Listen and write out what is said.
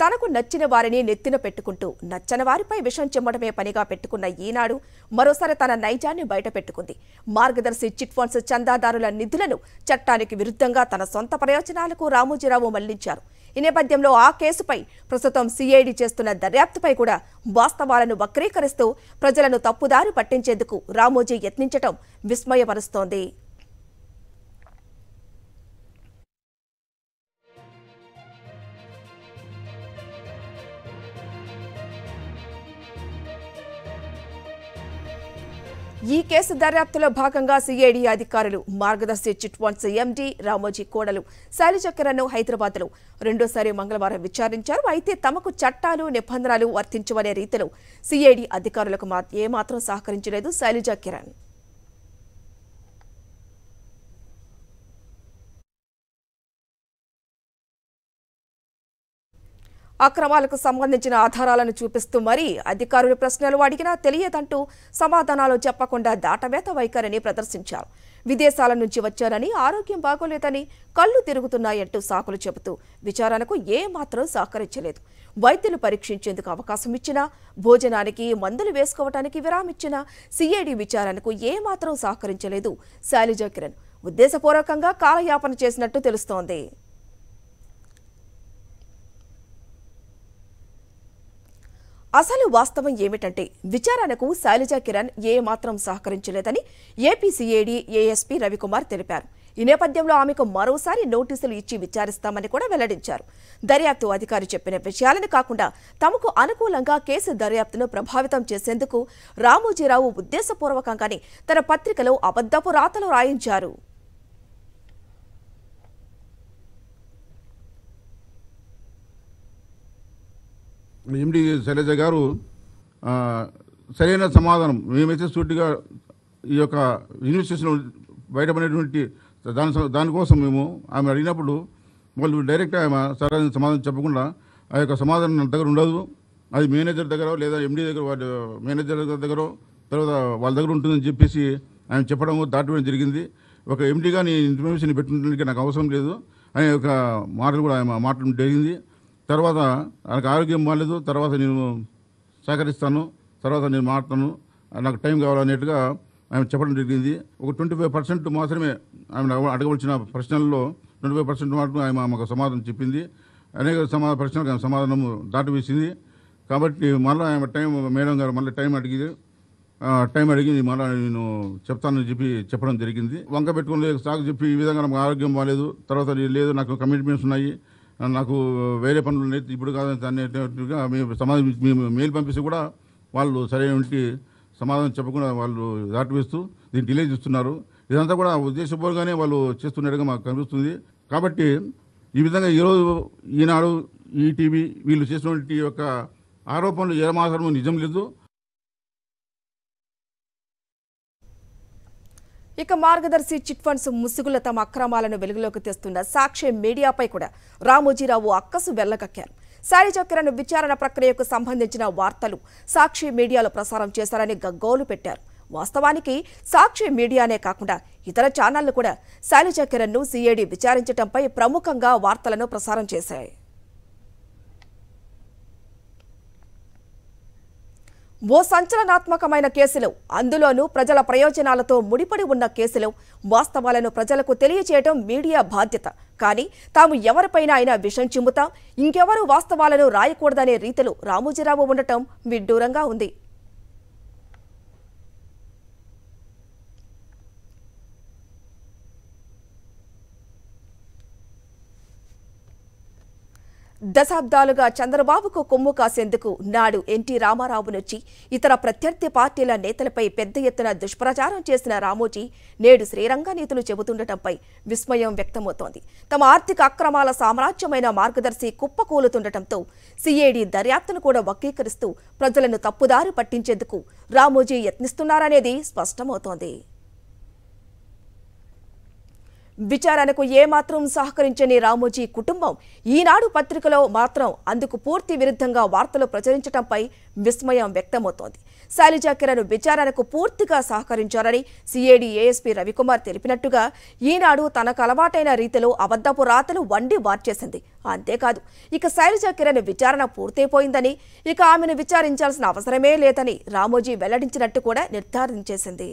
తనకు నచ్చిన వారిని నెత్తిన పెట్టుకుంటూ నచ్చని వారిపై విషం చెమ్మడమే పనిగా పెట్టుకున్న ఈనాడు మరోసారి తన నైజాన్ని బయటపెట్టుకుంది మార్గదర్శి చిట్ ఫండ్స్ చందాదారుల నిధులను చట్టానికి విరుద్ధంగా తన సొంత ప్రయోజనాలకు రామోజీరావు మళ్లించారు ఈ నేపథ్యంలో ఆ కేసుపై ప్రస్తుతం సిఐడి చేస్తున్న దర్యాప్తుపై కూడా వాస్తవాలను వక్రీకరిస్తూ ప్రజలను తప్పుదారి పట్టించేందుకు రామోజీ యత్నించటం విస్మయపరుస్తోంది ఈ కేసు దర్యాప్తులో భాగంగా సిఐడి అధికారులు మార్గదర్శి చిట్ ఫండ్స్ ఎండి రామోజీ కోడలు హైదరాబాద్ హైదరాబాద్లో రెండోసారి మంగళవారం విచారించారు అయితే తమకు చట్టాలు నిబంధనలు వర్తించవనే రీతిలో సిఐడి అధికారులకు ఏమాత్రం సహకరించలేదు శైలిజా కిరణ్ అక్రమాలకు సంబంధించిన ఆధారాలను చూపిస్తూ మరీ అధికారులు ప్రశ్నలు అడిగినా తెలియదంటూ సమాధానాలు చెప్పకుండా దాటవేత వైఖరిని ప్రదర్శించారు విదేశాల నుంచి వచ్చారని ఆరోగ్యం బాగోలేదని కళ్ళు తిరుగుతున్నాయంటూ సాకులు చెబుతూ విచారణకు ఏమాత్రం సహకరించలేదు వైద్యులు పరీక్షించేందుకు అవకాశం ఇచ్చినా భోజనానికి మందులు వేసుకోవటానికి విరామిచ్చినా సిఐడి విచారణకు ఏమాత్రం సహకరించలేదు శైలజ కిరణ్ ఉద్దేశపూర్వకంగా కాలయాపన చేసినట్టు తెలుస్తోంది అసలు వాస్తవం ఏమిటంటే విచారణకు శైలజ కిరణ్ ఏమాత్రం సహకరించలేదని ఏపీసీఏడీ ఏఎస్పీ రవికుమార్ తెలిపారు ఈ నేపథ్యంలో ఆమెకు మరోసారి నోటీసులు ఇచ్చి విచారిస్తామని కూడా వెల్లడించారు దర్యాప్తు అధికారి చెప్పిన విషయాలను కాకుండా తమకు అనుకూలంగా కేసు దర్యాప్తును ప్రభావితం చేసేందుకు రామోజీరావు ఉద్దేశపూర్వకంగానే తన పత్రికలో అబద్దపు రాతలు రాయించారు ఎండి శైలజ గారు సరైన సమాధానం మేమైతే సూటిగా ఈ యొక్క ఇన్వెస్టిగేషన్ బయటపడేటువంటి దాని దానికోసం మేము ఆమె అడిగినప్పుడు వాళ్ళు డైరెక్ట్ ఆమె సరైన సమాధానం చెప్పకుండా ఆ యొక్క సమాధానం దగ్గర ఉండదు అది మేనేజర్ దగ్గర లేదా ఎండి దగ్గర వాళ్ళ మేనేజర్ దగ్గర తర్వాత వాళ్ళ దగ్గర ఉంటుందని చెప్పేసి ఆయన చెప్పడం దాటడం జరిగింది ఒక ఎండిగా నేను ఇన్ఫర్మేషన్ పెట్టుకుంటానికి నాకు అవసరం లేదు అనే ఒక మాటలు కూడా ఆయన మాట్లాడడం జరిగింది తర్వాత నాకు ఆరోగ్యం బాగాలేదు తర్వాత నేను సహకరిస్తాను తర్వాత నేను మాట్లాడతాను నాకు టైం కావాలనేట్టుగా ఆమె చెప్పడం జరిగింది ఒక ట్వంటీ ఫైవ్ పర్సెంట్ మాత్రమే ఆమె అడగవలసిన ప్రశ్నల్లో ట్వంటీ ఫైవ్ పర్సెంట్ మాత్రం ఆమె మాకు సమాధానం చెప్పింది అనేక సమా ప్రశ్నలకు ఆమె సమాధానం దాటవేసింది కాబట్టి మళ్ళీ ఆమె టైం మేడం గారు మళ్ళీ టైం అడిగింది టైం అడిగింది మళ్ళీ నేను చెప్తానని చెప్పి చెప్పడం జరిగింది వంక పెట్టుకుని సాగు చెప్పి ఈ విధంగా నాకు ఆరోగ్యం బాగాలేదు తర్వాత లేదు నాకు కమిట్మెంట్స్ ఉన్నాయి నాకు వేరే పనులు ఉన్నాయి ఇప్పుడు కాదు అనేటట్టుగా మీ సమాధానం మీ మెయిల్ పంపిస్తే కూడా వాళ్ళు సరైనటువంటి సమాధానం చెప్పకుండా వాళ్ళు దాటివేస్తూ దీన్ని డిలే చేస్తున్నారు ఇదంతా కూడా ఉద్దేశపూర్వకంగానే వాళ్ళు చేస్తున్నట్టుగా మాకు కనిపిస్తుంది కాబట్టి ఈ విధంగా ఈరోజు ఈనాడు ఈటీవీ వీళ్ళు చేసినటువంటి యొక్క ఆరోపణలు ఏమాత్రము నిజం లేదు ఇక మార్గదర్శి చిట్ ఫండ్స్ ముసుగుల తమ అక్రమాలను వెలుగులోకి తెస్తున్న సాక్షి మీడియాపై కూడా రామోజీరావు అక్కసు వెళ్లగక్కారు సారీ చక్రను విచారణ ప్రక్రియకు సంబంధించిన వార్తలు సాక్షి మీడియాలో ప్రసారం చేశారని గగ్గోలు పెట్టారు వాస్తవానికి సాక్షి మీడియానే కాకుండా ఇతర ఛానళ్లు కూడా శాలిచక్రన్ను సిఐడి విచారించడంపై ప్రముఖంగా వార్తలను ప్రసారం చేశాయి ఓ సంచలనాత్మకమైన కేసులు అందులోనూ ప్రజల ప్రయోజనాలతో ముడిపడి ఉన్న కేసులు వాస్తవాలను ప్రజలకు తెలియచేయడం మీడియా బాధ్యత కానీ తాము ఎవరిపైన అయినా విషం చిమ్ముతాం ఇంకెవరూ వాస్తవాలను రాయకూడదనే రీతిలో రామోజీరావు ఉండటం విడ్డూరంగా ఉంది దశాబ్దాలుగా చంద్రబాబుకు కొమ్ము కాసేందుకు నాడు ఎన్టీ రామారావు నుంచి ఇతర ప్రత్యర్థి పార్టీల నేతలపై పెద్ద ఎత్తున దుష్ప్రచారం చేసిన రామోజీ నేడు శ్రీరంగ నేతలు చెబుతుండటంపై విస్మయం వ్యక్తమవుతోంది తమ ఆర్థిక అక్రమాల సామ్రాజ్యమైన మార్గదర్శి కుప్పకూలుతుండటంతో సిఐడి దర్యాప్తును కూడా వక్రీకరిస్తూ ప్రజలను తప్పుదారి పట్టించేందుకు రామోజీ యత్నిస్తున్నారనేది స్పష్టమవుతోంది విచారణకు ఏమాత్రం సహకరించని రామోజీ కుటుంబం ఈనాడు పత్రికలో మాత్రం అందుకు పూర్తి విరుద్ధంగా వార్తలు ప్రచురించడంపై విస్మయం వ్యక్తమవుతోంది శైలజా కిరణ్ విచారణకు పూర్తిగా సహకరించారని సిఐడి ఏఎస్పీ రవికుమార్ తెలిపినట్టుగా ఈనాడు తనకు అలవాటైన రీతిలో అబద్దపు రాతలు వండి వార్చేసింది అంతేకాదు ఇక శైలజా కిరణ్ విచారణ పూర్తయిపోయిందని ఇక ఆమెను విచారించాల్సిన అవసరమే లేదని రామోజీ వెల్లడించినట్టు కూడా నిర్ధారణ చేసింది